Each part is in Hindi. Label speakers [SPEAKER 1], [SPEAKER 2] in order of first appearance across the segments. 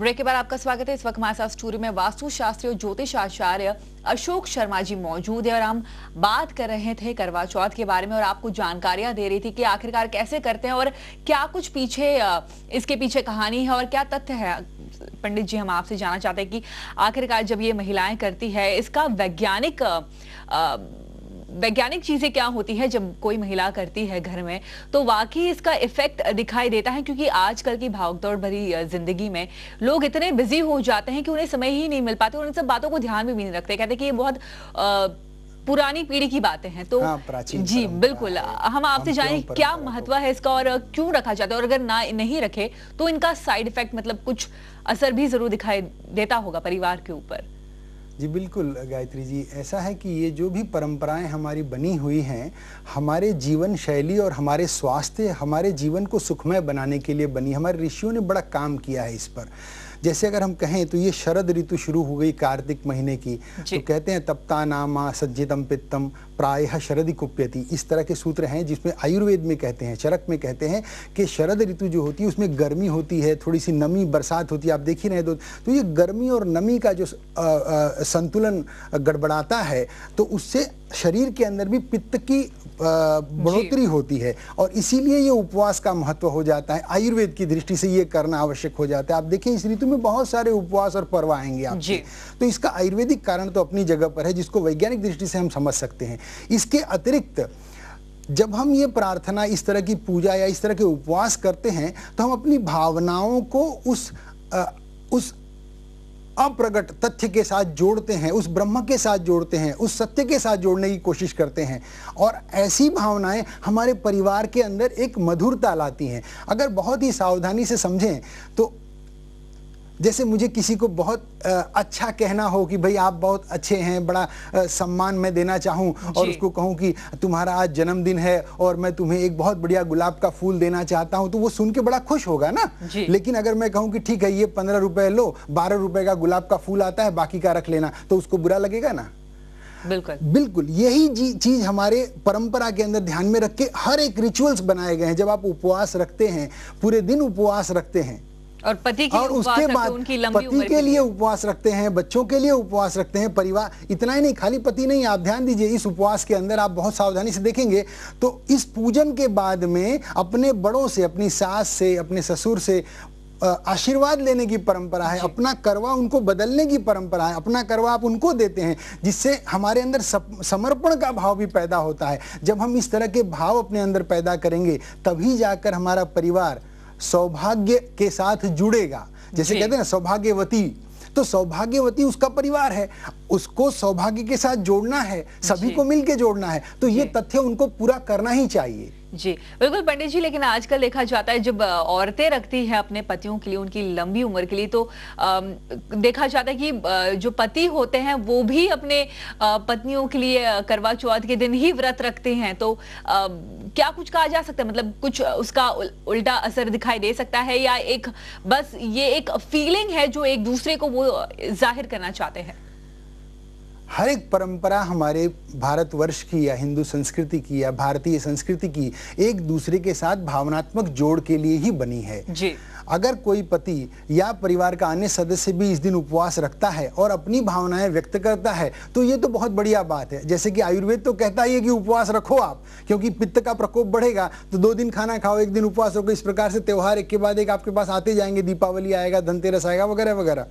[SPEAKER 1] ब्रेक के बाद आपका स्वागत है इस वक्त हमारे साथ स्टूडियो में वास्तु शास्त्री और ज्योतिष आचार्य अशोक शर्मा जी मौजूद है और हम बात कर रहे थे करवा चौथ के बारे में और आपको जानकारियां दे रही थी कि आखिरकार कैसे करते हैं और क्या कुछ पीछे इसके पीछे कहानी है और क्या तथ्य है पंडित जी हम आपसे जानना चाहते हैं कि आखिरकार जब ये महिलाएं करती है इसका वैज्ञानिक आ, वैज्ञानिक चीजें क्या होती है जब कोई महिला करती है घर में तो वाकई इसका इफेक्ट दिखाई देता है क्योंकि आजकल की भागदौड़ भरी जिंदगी में लोग इतने बिजी हो जाते हैं कि उन्हें समय ही नहीं मिल पाते और इन सब बातों को ध्यान में भी नहीं रखते कहते कि ये बहुत पुरानी पीढ़ी की बातें हैं तो हाँ, जी बिल्कुल हम आपसे जाने क्या महत्व है इसका और क्यों रखा जाता है और अगर ना नहीं रखे तो इनका साइड इफेक्ट मतलब कुछ असर भी जरूर दिखाई देता होगा परिवार के ऊपर
[SPEAKER 2] जी बिल्कुल गायत्री जी ऐसा है कि ये जो भी परंपराएं हमारी बनी हुई हैं हमारे जीवन शैली और हमारे स्वास्थ्य हमारे जीवन को सुखमय बनाने के लिए बनी हमारे ऋषियों ने बड़ा काम किया है इस पर जैसे अगर हम कहें तो ये शरद ऋतु शुरू हो गई कार्तिक महीने की तो कहते हैं तप्ता नामा सज्जितम पित्तम प्रायः शरद कुप्यति इस तरह के सूत्र हैं जिसमें आयुर्वेद में कहते हैं चरक में कहते हैं कि शरद ऋतु जो होती है उसमें गर्मी होती है थोड़ी सी नमी बरसात होती है आप देख ही रहे तो ये गर्मी और नमी का जो संतुलन गड़बड़ाता है तो उससे शरीर के अंदर भी पित्त की बढ़ोतरी होती है और इसीलिए ये उपवास का महत्व हो जाता है आयुर्वेद की दृष्टि से ये करना आवश्यक हो जाता है आप देखें इस ऋतु में बहुत सारे उपवास और पर्व आएंगे आप तो इसका आयुर्वेदिक कारण तो अपनी जगह पर है जिसको वैज्ञानिक दृष्टि से हम समझ सकते हैं इसके अतिरिक्त जब हम ये प्रार्थना इस तरह की पूजा या इस तरह के उपवास करते हैं तो हम अपनी भावनाओं को उस आ, उस अप्रगट तथ्य के साथ जोड़ते हैं उस ब्रह्म के साथ जोड़ते हैं उस सत्य के साथ जोड़ने की कोशिश करते हैं और ऐसी भावनाएं हमारे परिवार के अंदर एक मधुरता लाती हैं अगर बहुत ही सावधानी से समझें तो जैसे मुझे किसी को बहुत अच्छा कहना हो कि भाई आप बहुत अच्छे हैं बड़ा सम्मान मैं देना चाहूँ और उसको कहूँ कि तुम्हारा आज जन्मदिन है और मैं तुम्हें एक बहुत बढ़िया गुलाब का फूल देना चाहता हूँ तो वो सुन के बड़ा खुश होगा ना लेकिन अगर मैं कहूँ कि ठीक है ये पंद्रह रुपए लो बारह रुपए का गुलाब का फूल आता है बाकी का रख लेना तो उसको बुरा लगेगा ना बिल्कुल बिल्कुल यही चीज हमारे परंपरा के अंदर ध्यान में रख के हर एक रिचुअल्स बनाए गए हैं जब आप उपवास रखते हैं पूरे दिन उपवास रखते हैं
[SPEAKER 1] और पति के और उसके बाद उनकी लंबी पति के लिए
[SPEAKER 2] उपवास रखते हैं बच्चों के लिए उपवास रखते हैं परिवार इतना ही नहीं खाली पति नहीं आप ध्यान दीजिए इस उपवास के अंदर आप बहुत सावधानी से देखेंगे तो इस पूजन के बाद में अपने बड़ों से अपनी सास से अपने ससुर से आशीर्वाद लेने की परंपरा है अपना करवा उनको बदलने की परंपरा है अपना करवा आप उनको देते हैं जिससे हमारे अंदर समर्पण का भाव भी पैदा होता है जब हम इस तरह के भाव अपने अंदर पैदा करेंगे तभी जाकर हमारा परिवार सौभाग्य के साथ जुड़ेगा जैसे कहते हैं ना सौभाग्यवती तो सौभाग्यवती उसका परिवार है उसको सौभाग्य के साथ जोड़ना है सभी को मिलकर जोड़ना है तो ये तथ्य उनको पूरा करना ही चाहिए
[SPEAKER 1] जी बिल्कुल पंडित जी लेकिन आजकल देखा जाता है जब औरतें रखती हैं अपने पतियों के लिए उनकी लंबी उम्र के लिए तो आ, देखा जाता है कि जो पति होते हैं वो भी अपने पत्नियों के लिए करवा चौथ के दिन ही व्रत रखते हैं तो आ, क्या कुछ कहा जा सकता है मतलब कुछ उसका उल्टा असर दिखाई दे सकता है या एक बस ये एक फीलिंग है जो एक दूसरे को वो जाहिर करना चाहते हैं
[SPEAKER 2] हर एक परंपरा हमारे भारतवर्ष की या हिंदू संस्कृति की या भारतीय संस्कृति की एक दूसरे के साथ भावनात्मक जोड़ के लिए ही बनी है जी अगर कोई पति या परिवार का अन्य सदस्य भी इस दिन उपवास रखता है और अपनी भावनाएं व्यक्त करता है तो ये तो बहुत बढ़िया बात है जैसे कि आयुर्वेद तो कहता ही है कि उपवास रखो आप क्योंकि पित्त का प्रकोप बढ़ेगा तो दो दिन खाना खाओ एक दिन उपवास रखो इस प्रकार से त्यौहार एक के बाद एक आपके पास आते जाएंगे दीपावली आएगा धनतेरस आएगा वगैरह वगैरह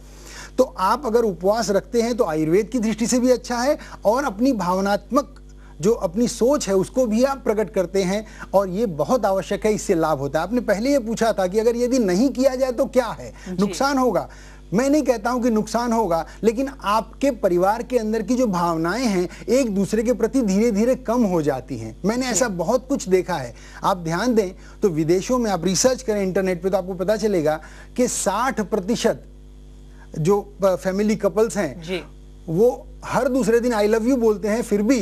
[SPEAKER 2] तो आप अगर उपवास रखते हैं तो आयुर्वेद की दृष्टि से भी अच्छा है और अपनी भावनात्मक जो अपनी सोच है उसको भी आप प्रकट करते हैं और ये बहुत आवश्यक है इससे लाभ होता है आपने पहले ये पूछा था कि अगर यदि नहीं किया जाए तो क्या है नुकसान होगा मैं नहीं कहता हूं कि नुकसान होगा लेकिन आपके परिवार के अंदर की जो भावनाएं हैं एक दूसरे के प्रति धीरे धीरे कम हो जाती हैं मैंने ऐसा बहुत कुछ देखा है आप ध्यान दें तो विदेशों में आप रिसर्च करें इंटरनेट पे तो आपको पता चलेगा कि 60 प्रतिशत जो फैमिली कपल्स हैं वो हर दूसरे दिन आई लव यू बोलते हैं फिर भी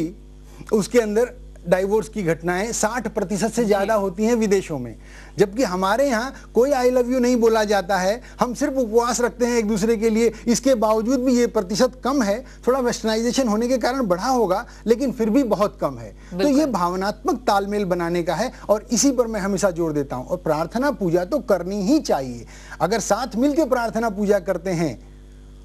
[SPEAKER 2] उसके अंदर डाइवोर्स की घटनाएं साठ प्रतिशत से ज़्यादा होती हैं विदेशों में जबकि हमारे यहाँ कोई आई लव यू नहीं बोला जाता है हम सिर्फ उपवास रखते हैं एक दूसरे के लिए इसके बावजूद भी ये प्रतिशत कम है थोड़ा वेस्टर्नाइजेशन होने के कारण बढ़ा होगा लेकिन फिर भी बहुत कम है तो ये भावनात्मक तालमेल बनाने का है और इसी पर मैं हमेशा जोर देता हूँ और प्रार्थना पूजा तो करनी ही चाहिए अगर साथ मिलकर प्रार्थना पूजा करते हैं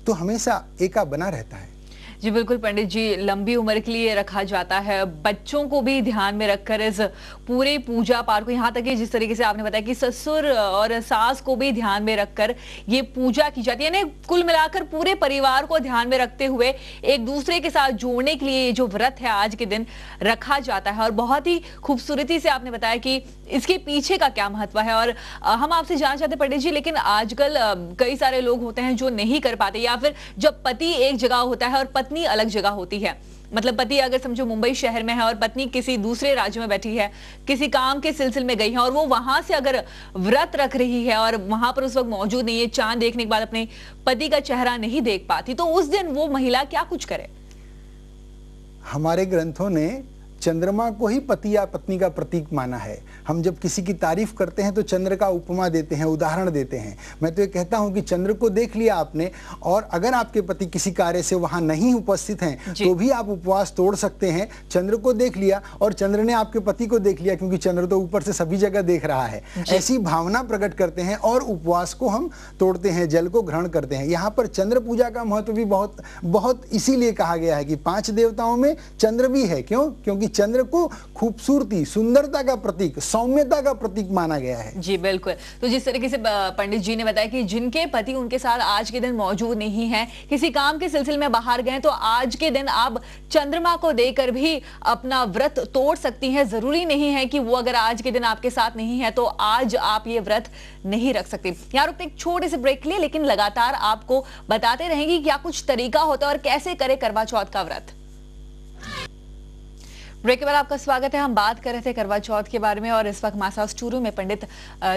[SPEAKER 2] तो हमेशा एका बना रहता है
[SPEAKER 1] जी बिल्कुल पंडित जी लंबी उम्र के लिए रखा जाता है बच्चों को भी ध्यान में रखकर इस पूरे पूजा पाठ को यहाँ तक कि जिस तरीके से आपने बताया कि ससुर और सास को भी ध्यान में रखकर ये पूजा की जाती है यानी कुल मिलाकर पूरे परिवार को ध्यान में रखते हुए एक दूसरे के साथ जोड़ने के लिए जो व्रत है आज के दिन रखा जाता है और बहुत ही खूबसूरती से आपने बताया कि इसके पीछे का क्या महत्व है और हम आपसे जानना चाहते पंडित जी लेकिन आजकल कई सारे लोग होते हैं जो नहीं कर पाते या फिर जब पति एक जगह होता है और पत्नी अलग जगह होती है मतलब पति अगर समझो मुंबई शहर में है और पत्नी किसी दूसरे राज्य में बैठी है किसी काम के सिलसिले में गई है और वो वहां से अगर व्रत रख रही है और वहां पर उस वक्त मौजूद नहीं है चांद देखने के बाद अपने पति का चेहरा नहीं देख पाती तो उस दिन वो महिला क्या कुछ करे
[SPEAKER 2] हमारे ग्रंथों ने चंद्रमा को ही पति या पत्नी का प्रतीक माना है हम जब किसी की तारीफ करते हैं तो चंद्र का उपमा देते हैं उदाहरण देते हैं मैं तो ये कहता हूँ कि चंद्र को देख लिया आपने और अगर आपके पति किसी कार्य से वहाँ नहीं उपस्थित हैं तो भी आप उपवास तोड़ सकते हैं चंद्र को देख लिया और चंद्र ने आपके पति को देख लिया क्योंकि चंद्र तो ऊपर से सभी जगह देख रहा है ऐसी भावना प्रकट करते हैं और उपवास को हम तोड़ते हैं जल को ग्रहण करते हैं यहाँ पर चंद्र पूजा का महत्व भी बहुत बहुत इसीलिए कहा गया है कि पांच देवताओं में चंद्र भी है क्यों क्योंकि कि चंद्र को खूबसूरती सुंदरता का प्रतीक सौम्यता का
[SPEAKER 1] प्रतीक माना गया है जी बिल्कुल तो जिस तरीके से पंडित जी ने बताया कि जिनके पति उनके साथ आज के दिन मौजूद नहीं है किसी काम के सिलसिले में बाहर गए तो आज के दिन आप चंद्रमा को देकर भी अपना व्रत तोड़ सकती है जरूरी नहीं है कि वो अगर आज के दिन आपके साथ नहीं है तो आज आप ये व्रत नहीं रख सकते यहाँ रुकते एक छोटे से ब्रेक लिए लेकिन लगातार आपको बताते रहेंगे क्या कुछ तरीका होता है और कैसे करे करवा चौथ का व्रत ब्रेक के बाद आपका स्वागत है हम बात कर रहे थे करवा चौथ के बारे में और इस वक्त मासा स्टूडियो में पंडित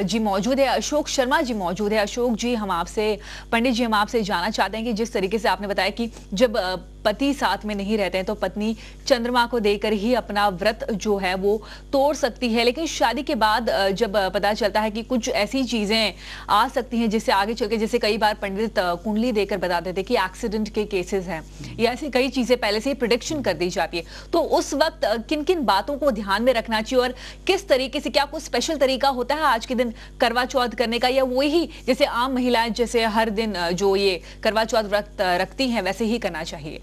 [SPEAKER 1] जी मौजूद है अशोक शर्मा जी मौजूद है अशोक जी हम आपसे पंडित जी हम आपसे जानना चाहते हैं कि जिस तरीके से आपने बताया कि जब पति साथ में नहीं रहते हैं तो पत्नी चंद्रमा को देकर ही अपना व्रत जो है वो तोड़ सकती है लेकिन शादी के बाद जब पता चलता है कि कुछ ऐसी चीज़ें आ सकती हैं जिससे आगे चल के जैसे कई बार पंडित कुंडली देकर बताते थे कि एक्सीडेंट के केसेस हैं या ऐसी कई चीज़ें पहले से ही प्रिडिक्शन कर दी जाती है तो उस वक्त किन किन बातों को ध्यान में रखना चाहिए और किस तरीके से क्या कुछ स्पेशल तरीका होता है आज के दिन करवा चौथ करने का या वही जैसे आम महिलाएं जैसे हर दिन जो ये करवा चौथ व्रत रखती हैं वैसे ही करना चाहिए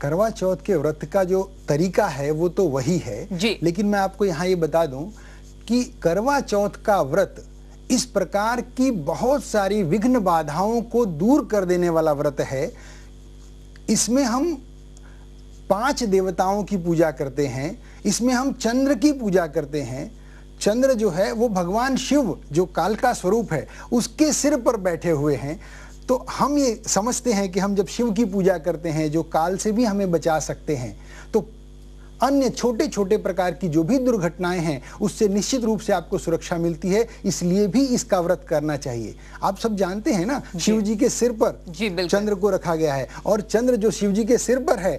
[SPEAKER 2] करवा चौथ के व्रत का जो तरीका है वो तो वही है लेकिन मैं आपको यहाँ ये बता दूं कि करवा चौथ का व्रत इस प्रकार की बहुत सारी विघ्न बाधाओं को दूर कर देने वाला व्रत है इसमें हम पांच देवताओं की पूजा करते हैं इसमें हम चंद्र की पूजा करते हैं चंद्र जो है वो भगवान शिव जो काल का स्वरूप है उसके सिर पर बैठे हुए हैं तो हम ये समझते हैं कि हम जब शिव की पूजा करते हैं जो काल से भी हमें बचा सकते हैं तो अन्य छोटे छोटे प्रकार की जो भी दुर्घटनाएं हैं उससे निश्चित रूप से आपको सुरक्षा मिलती है इसलिए भी इसका व्रत करना चाहिए आप सब जानते हैं ना शिव जी के सिर पर चंद्र को रखा गया है और चंद्र जो शिव जी के सिर पर है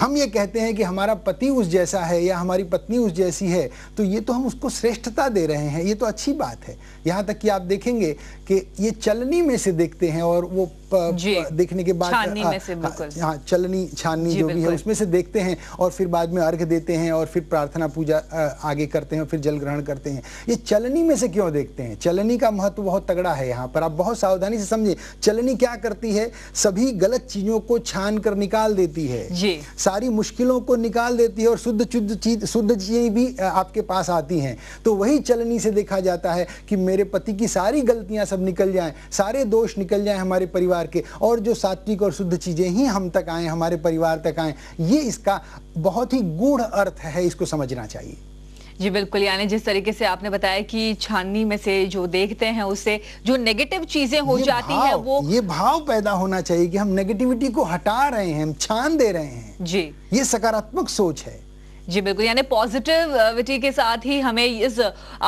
[SPEAKER 2] हम ये कहते हैं कि हमारा पति उस जैसा है या हमारी पत्नी उस जैसी है तो ये तो हम उसको श्रेष्ठता दे रहे हैं ये तो अच्छी बात है यहाँ तक कि आप देखेंगे कि ये चलनी में से देखते हैं और वो देखने के बाद हाँ, हाँ, हाँ, चलनी छाननी जो भी है उसमें से देखते हैं और फिर बाद में अर्घ देते हैं और फिर प्रार्थना पूजा आगे करते हैं फिर जल ग्रहण करते हैं ये चलनी में से क्यों देखते हैं चलनी का महत्व बहुत तगड़ा है यहाँ पर आप बहुत सावधानी से समझे चलनी क्या करती है सभी गलत चीजों को छान कर निकाल देती है सारी मुश्किलों को निकाल देती है और शुद्ध शुद्ध चीज शुद्ध चीजें भी आपके पास आती हैं तो वही चलनी से देखा जाता है कि मेरे पति की सारी गलतियां सब निकल जाए सारे दोष निकल जाए हमारे परिवार परिवार के और जो सात्विक और शुद्ध चीज़ें ही हम तक आए हमारे परिवार तक आए ये इसका बहुत ही गूढ़ अर्थ है इसको समझना चाहिए
[SPEAKER 1] जी बिल्कुल यानी जिस तरीके से आपने बताया कि छाननी में से जो देखते हैं उससे जो नेगेटिव चीजें हो जाती है वो
[SPEAKER 2] ये भाव पैदा होना चाहिए कि हम नेगेटिविटी को हटा रहे हैं हम छान दे रहे
[SPEAKER 1] हैं जी ये सकारात्मक सोच है जी बिल्कुल यानी पॉजिटिविटी के साथ ही हमें इस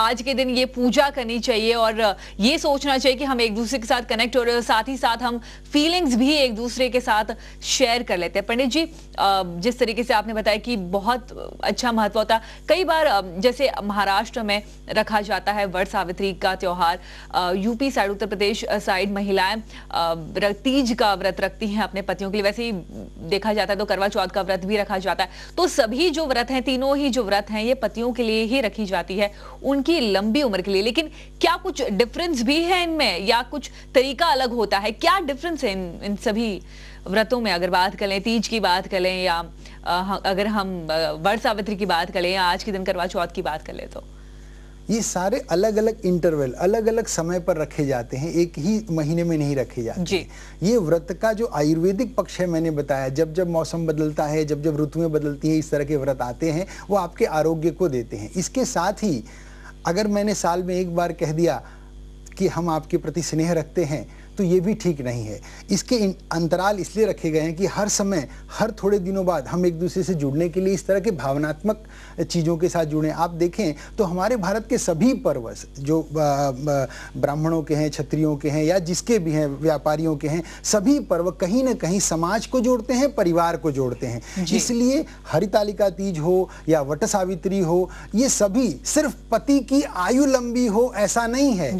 [SPEAKER 1] आज के दिन ये पूजा करनी चाहिए और ये सोचना चाहिए कि हम एक दूसरे के साथ कनेक्ट हो रहे हो साथ ही साथ हम फीलिंग्स भी एक दूसरे के साथ शेयर कर लेते हैं पंडित जी जिस तरीके से आपने बताया कि बहुत अच्छा महत्व होता है कई बार जैसे महाराष्ट्र में रखा जाता है वर्ष सावित्री का त्यौहार UP side Uttar Pradesh side महिलाएं तीज का व्रत रखती हैं अपने पतियों के लिए वैसे ही देखा जाता है तो करवा चौथ का व्रत भी रखा जाता है तो सभी जो व्रत व्रत हैं तीनों ही जो व्रत हैं ये पतियों के लिए ही रखी जाती है उनकी लंबी उम्र के लिए लेकिन क्या कुछ डिफरेंस भी है इनमें या कुछ तरीका अलग होता है क्या डिफरेंस है इन, इन सभी व्रतों में अगर बात करें तीज की बात करें या अगर हम वर्ष सावित्री की बात करें या आज के दिन करवा चौथ की बात कर ले तो
[SPEAKER 2] ये सारे अलग अलग इंटरवल अलग अलग समय पर रखे जाते हैं एक ही महीने में नहीं रखे जाते जी ये व्रत का जो आयुर्वेदिक पक्ष है मैंने बताया जब जब मौसम बदलता है जब जब ऋतुएं बदलती हैं इस तरह के व्रत आते हैं वो आपके आरोग्य को देते हैं इसके साथ ही अगर मैंने साल में एक बार कह दिया कि हम आपके प्रति स्नेह रखते हैं तो ये भी ठीक नहीं है इसके अंतराल इसलिए रखे गए हैं कि हर समय हर थोड़े दिनों बाद हम एक दूसरे से जुड़ने के लिए इस तरह के भावनात्मक चीज़ों के साथ जुड़ें आप देखें तो हमारे भारत के सभी पर्व जो ब्राह्मणों के हैं क्षत्रियों के हैं या जिसके भी हैं व्यापारियों के हैं सभी पर्व कहीं ना कहीं समाज को जोड़ते हैं परिवार को जोड़ते हैं इसलिए हरितालिका तीज हो या वट सावित्री हो ये सभी सिर्फ पति की आयु लंबी हो ऐसा नहीं है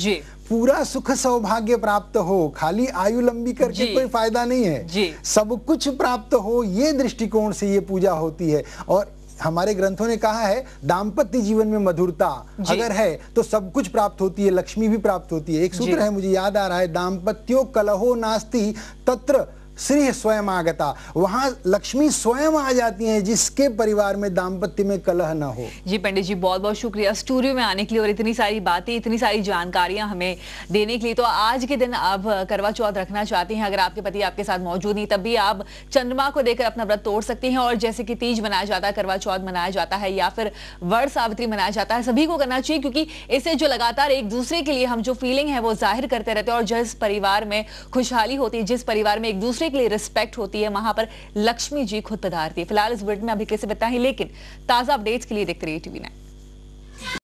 [SPEAKER 2] पूरा सुख सौभाग्य प्राप्त हो खाली आयु लंबी करके कोई फायदा नहीं है सब कुछ प्राप्त हो ये दृष्टिकोण से ये पूजा होती है और हमारे ग्रंथों ने कहा है दाम्पत्य जीवन में मधुरता अगर है तो सब कुछ प्राप्त होती है लक्ष्मी भी प्राप्त होती है एक सूत्र है मुझे याद आ रहा है दाम्पत्यो कलहो नास्ती तत्र श्री स्वयं आगता वहाँ लक्ष्मी स्वयं आ जाती हैं जिसके परिवार में दाम्पत्य में कलह न हो
[SPEAKER 1] जी पंडित जी बहुत बहुत शुक्रिया स्टूडियो में आने के लिए और इतनी सारी बातें इतनी सारी जानकारियां हमें देने के लिए तो आज के दिन आप करवा चौथ रखना चाहती हैं अगर आपके पति आपके साथ मौजूद नहीं तब भी आप चंद्रमा को देकर अपना व्रत तोड़ सकती हैं और जैसे कि तीज मनाया जाता है करवा चौथ मनाया जाता है या फिर वर्ष सावित्री मनाया जाता है सभी को करना चाहिए क्योंकि इससे जो लगातार एक दूसरे के लिए हम जो फीलिंग है वो जाहिर करते रहते हैं और जिस परिवार में खुशहाली होती है जिस परिवार में एक दूसरे बच्चे के लिए रिस्पेक्ट होती है वहां पर लक्ष्मी जी खुद पधारती है फिलहाल इस वीडियो में अभी कैसे बताएं लेकिन ताजा अपडेट्स के लिए देखते रहिए टीवी नाइन